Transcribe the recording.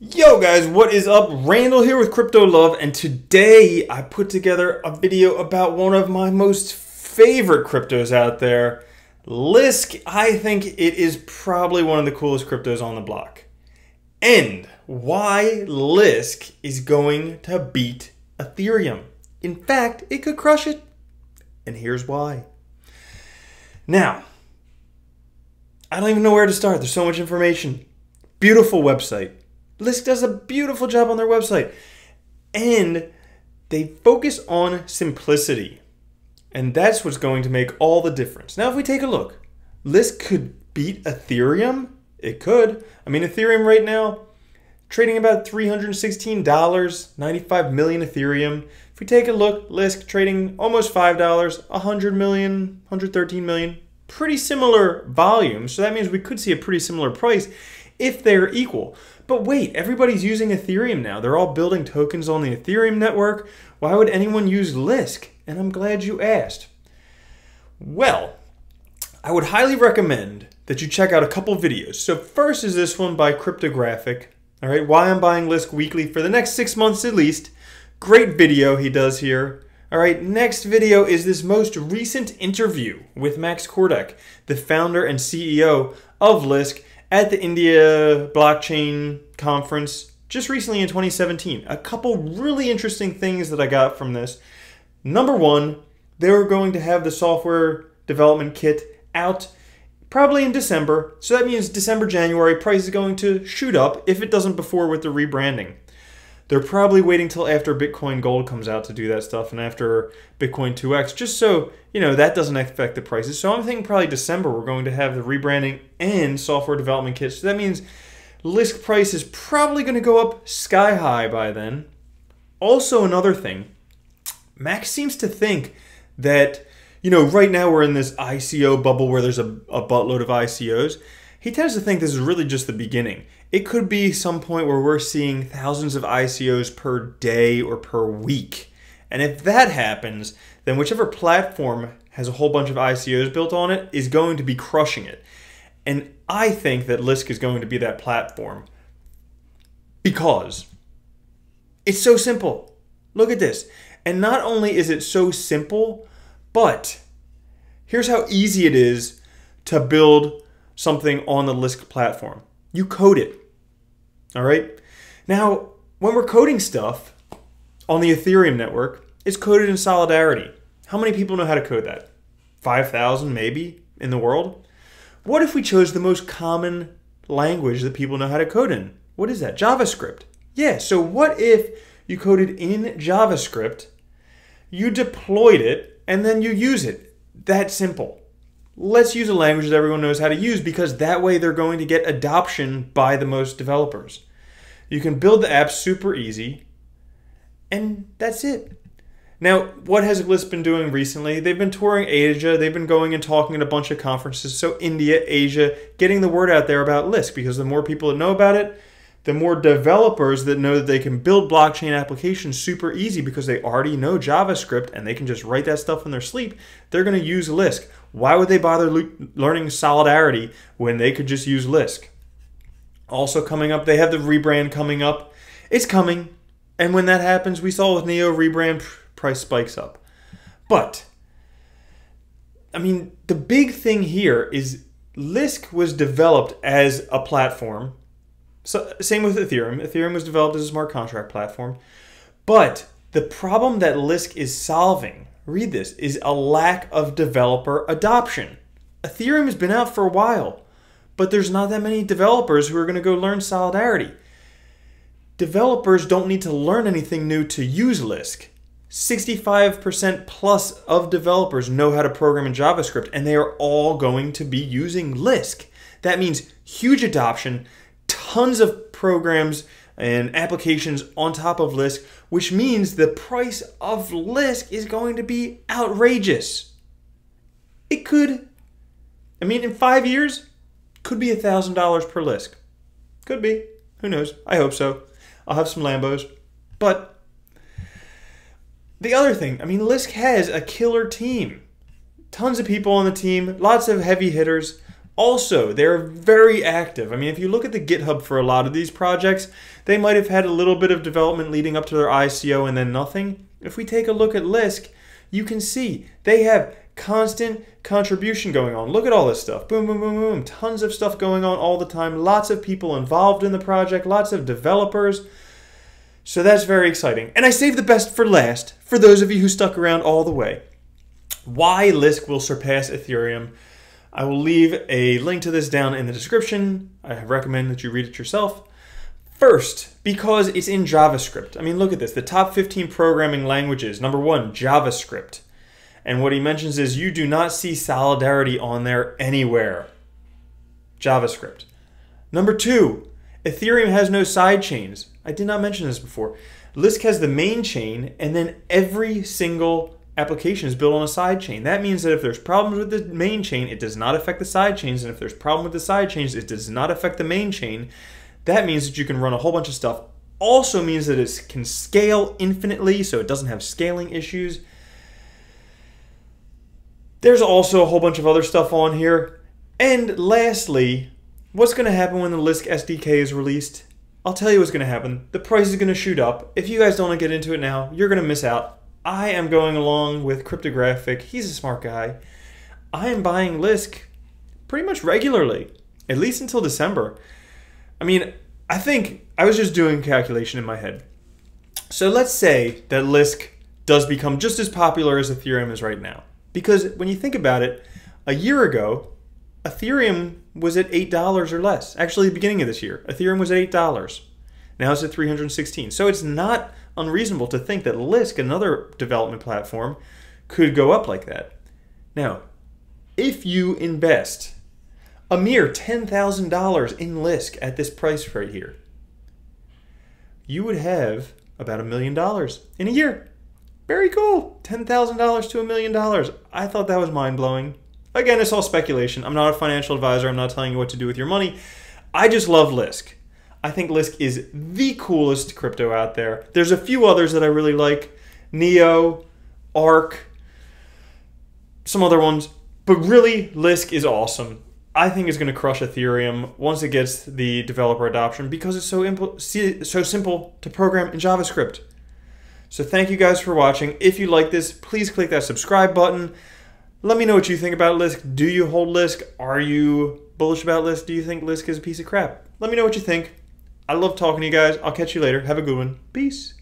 Yo guys, what is up? Randall here with Crypto Love, and today I put together a video about one of my most favorite cryptos out there, Lisk. I think it is probably one of the coolest cryptos on the block. And why Lisk is going to beat Ethereum. In fact, it could crush it. And here's why. Now, I don't even know where to start. There's so much information. Beautiful website Lisk does a beautiful job on their website. And they focus on simplicity. And that's what's going to make all the difference. Now, if we take a look, Lisk could beat Ethereum. It could. I mean, Ethereum right now, trading about $316, 95 million Ethereum. If we take a look, Lisk trading almost $5, 100 million, 113 million. Pretty similar volume. So that means we could see a pretty similar price if they're equal. But wait, everybody's using Ethereum now. They're all building tokens on the Ethereum network. Why would anyone use Lisk? And I'm glad you asked. Well, I would highly recommend that you check out a couple videos. So first is this one by Cryptographic. All right, why I'm buying Lisk weekly for the next six months at least. Great video he does here. All right, next video is this most recent interview with Max Kordek, the founder and CEO of Lisk at the India Blockchain Conference just recently in 2017. A couple really interesting things that I got from this. Number one, they're going to have the software development kit out probably in December. So that means December, January, price is going to shoot up if it doesn't before with the rebranding. They're probably waiting till after Bitcoin Gold comes out to do that stuff and after Bitcoin 2X, just so, you know, that doesn't affect the prices. So I'm thinking probably December we're going to have the rebranding and software development kits. So that means Lisk price is probably going to go up sky high by then. Also, another thing, Max seems to think that, you know, right now we're in this ICO bubble where there's a, a buttload of ICOs he tends to think this is really just the beginning. It could be some point where we're seeing thousands of ICOs per day or per week. And if that happens, then whichever platform has a whole bunch of ICOs built on it is going to be crushing it. And I think that Lisk is going to be that platform because it's so simple. Look at this. And not only is it so simple, but here's how easy it is to build something on the Lisk platform. You code it. All right? Now, when we're coding stuff on the Ethereum network, it's coded in Solidarity. How many people know how to code that? 5,000 maybe in the world? What if we chose the most common language that people know how to code in? What is that? JavaScript. Yeah, so what if you coded in JavaScript, you deployed it, and then you use it? That simple let's use a language that everyone knows how to use because that way they're going to get adoption by the most developers. You can build the app super easy, and that's it. Now, what has Lisp been doing recently? They've been touring Asia, they've been going and talking at a bunch of conferences, so India, Asia, getting the word out there about Lisp because the more people that know about it, the more developers that know that they can build blockchain applications super easy because they already know JavaScript and they can just write that stuff in their sleep, they're going to use Lisk. Why would they bother learning Solidarity when they could just use Lisk? Also, coming up, they have the rebrand coming up. It's coming. And when that happens, we saw with Neo rebrand, price spikes up. But, I mean, the big thing here is Lisk was developed as a platform so, same with Ethereum. Ethereum was developed as a smart contract platform. But the problem that Lisk is solving, read this, is a lack of developer adoption. Ethereum has been out for a while, but there's not that many developers who are going to go learn Solidarity. Developers don't need to learn anything new to use Lisk. 65% plus of developers know how to program in JavaScript, and they are all going to be using Lisk. That means huge adoption tons of programs and applications on top of Lisk, which means the price of Lisk is going to be outrageous. It could, I mean, in five years, could be a $1,000 per Lisk. Could be. Who knows? I hope so. I'll have some Lambos. But the other thing, I mean, Lisk has a killer team. Tons of people on the team, lots of heavy hitters. Also, they're very active. I mean, if you look at the GitHub for a lot of these projects, they might have had a little bit of development leading up to their ICO and then nothing. If we take a look at Lisk, you can see they have constant contribution going on. Look at all this stuff. Boom, boom, boom, boom. Tons of stuff going on all the time. Lots of people involved in the project, lots of developers. So that's very exciting. And I saved the best for last for those of you who stuck around all the way. Why Lisk will surpass Ethereum I will leave a link to this down in the description. I recommend that you read it yourself. First, because it's in JavaScript. I mean, look at this. The top 15 programming languages. Number one, JavaScript. And what he mentions is you do not see solidarity on there anywhere. JavaScript. Number two, Ethereum has no side chains. I did not mention this before. Lisk has the main chain and then every single application is built on a side chain. That means that if there's problems with the main chain, it does not affect the side chains, and if there's problem with the side chains, it does not affect the main chain. That means that you can run a whole bunch of stuff. Also means that it can scale infinitely, so it doesn't have scaling issues. There's also a whole bunch of other stuff on here. And lastly, what's going to happen when the Lisk SDK is released? I'll tell you what's going to happen. The price is going to shoot up. If you guys don't get into it now, you're going to miss out. I am going along with Cryptographic. He's a smart guy. I am buying Lisk pretty much regularly, at least until December. I mean, I think I was just doing calculation in my head. So let's say that Lisk does become just as popular as Ethereum is right now. Because when you think about it, a year ago, Ethereum was at $8 or less. Actually, the beginning of this year, Ethereum was at $8. Now it's at 316. So it's not unreasonable to think that Lisk, another development platform, could go up like that. Now, if you invest a mere $10,000 in Lisk at this price right here, you would have about a million dollars in a year. Very cool. $10,000 to a million dollars. I thought that was mind blowing. Again, it's all speculation. I'm not a financial advisor. I'm not telling you what to do with your money. I just love Lisk. I think Lisk is the coolest crypto out there. There's a few others that I really like Neo, Arc, some other ones. But really, Lisk is awesome. I think it's going to crush Ethereum once it gets the developer adoption because it's so impl- so simple to program in JavaScript. So thank you guys for watching. If you like this, please click that subscribe button. Let me know what you think about Lisk. Do you hold Lisk? Are you bullish about Lisk? Do you think Lisk is a piece of crap? Let me know what you think. I love talking to you guys. I'll catch you later. Have a good one. Peace.